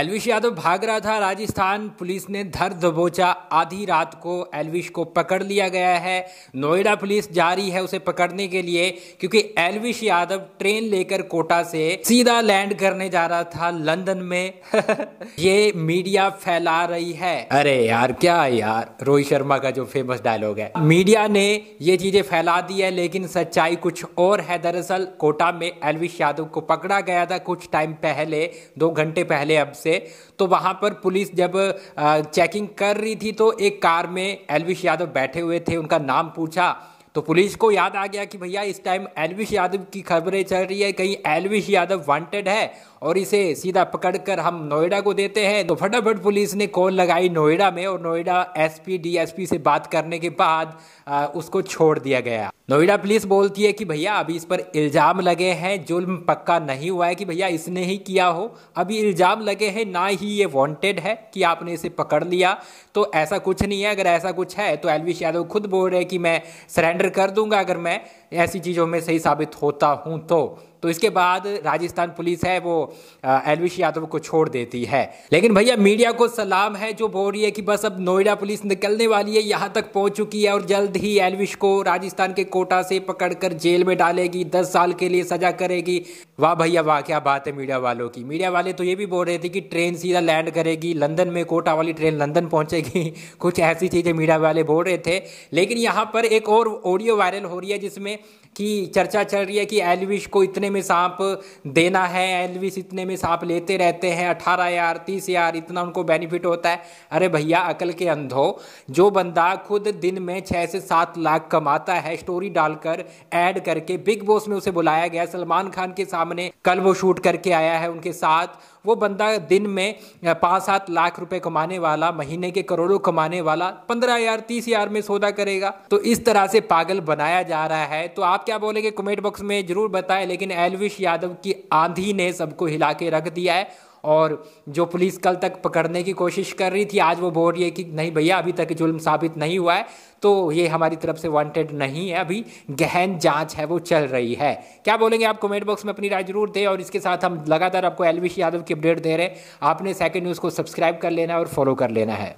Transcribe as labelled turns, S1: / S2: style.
S1: एलविश यादव भाग रहा था राजस्थान पुलिस ने धर दबोचा आधी रात को एलविश को पकड़ लिया गया है नोएडा पुलिस जारी है उसे पकड़ने के लिए क्योंकि एलविश यादव ट्रेन लेकर कोटा से सीधा लैंड करने जा रहा था लंदन में ये मीडिया फैला रही है अरे यार क्या यार रोहित शर्मा का जो फेमस डायलॉग है मीडिया ने ये चीजें फैला दी है लेकिन सच्चाई कुछ और है दरअसल कोटा में एलविश यादव को पकड़ा गया था कुछ टाइम पहले दो घंटे पहले अब से तो वहाँ पर पुलिस जब चेकिंग कर रही थी तो एक कार में एलविश यादव बैठे हुए थे उनका नाम पूछा तो पुलिस को याद आ गया कि भैया इस टाइम एलविश यादव की खबरें चल रही है कहीं एलविश यादव वांटेड है और इसे सीधा पकड़कर हम नोएडा को देते हैं तो फटाफट पुलिस ने कॉल लगाई नोएडा में और नोएडा एसपी डीएसपी से बात करने के बाद आ, उसको छोड़ दिया गया नोएडा पुलिस बोलती है कि भैया अभी इस पर इल्ज़ाम लगे हैं जुल्म पक्का नहीं हुआ है कि भैया इसने ही किया हो अभी इल्ज़ाम लगे हैं ना ही ये वांटेड है कि आपने इसे पकड़ लिया तो ऐसा कुछ नहीं है अगर ऐसा कुछ है तो एलविश यादव खुद बोल रहे हैं कि मैं सरेंडर कर दूंगा अगर मैं ऐसी चीज़ों में सही साबित होता हूँ तो तो इसके बाद राजस्थान पुलिस है वो एलविश यादव को छोड़ देती है लेकिन भैया मीडिया को सलाम है जो बोल रही है कि बस अब नोएडा पुलिस निकलने वाली है यहाँ तक पहुंच चुकी है और जल्द ही एलविश को राजस्थान के कोटा से पकड़कर जेल में डालेगी दस साल के लिए सजा करेगी वाह भैया वाह क्या बात है मीडिया वालों की मीडिया वाले तो ये भी बोल रहे थे कि ट्रेन सीधा लैंड करेगी लंदन में कोटा वाली ट्रेन लंदन पहुंचेगी कुछ ऐसी चीज़ें मीडिया वाले बोल रहे थे लेकिन यहाँ पर एक और ऑडियो वायरल हो रही है जिसमें कि चर्चा चल रही है कि एलविश को इतने में सांप देना है एलविस इतने में सांप लेते रहते हैं अठारह हजार तीस हजार इतना उनको बेनिफिट होता है अरे भैया अकल के अंधो जो बंदा खुद दिन में छः से सात लाख कमाता है स्टोरी डालकर ऐड करके बिग बॉस में उसे बुलाया गया सलमान खान के सामने कल वो शूट करके आया है उनके साथ वो बंदा दिन में पाँच सात लाख रुपए कमाने वाला महीने के करोड़ों कमाने वाला पंद्रह हजार तीस हजार में सौदा करेगा तो इस तरह से पागल बनाया जा रहा है तो आप क्या बोलेंगे कमेंट बॉक्स में जरूर बताएं लेकिन एलविश यादव की आंधी ने सबको हिला के रख दिया है और जो पुलिस कल तक पकड़ने की कोशिश कर रही थी आज वो बोल रही है कि नहीं भैया अभी तक जुल्म साबित नहीं हुआ है तो ये हमारी तरफ से वांटेड नहीं है अभी गहन जांच है वो चल रही है क्या बोलेंगे आप कमेंट बॉक्स में अपनी राय जरूर दें और इसके साथ हम लगातार आपको एलविश यादव की अपडेट दे रहे हैं आपने सेकंड न्यूज़ को सब्सक्राइब कर लेना है और फॉलो कर लेना है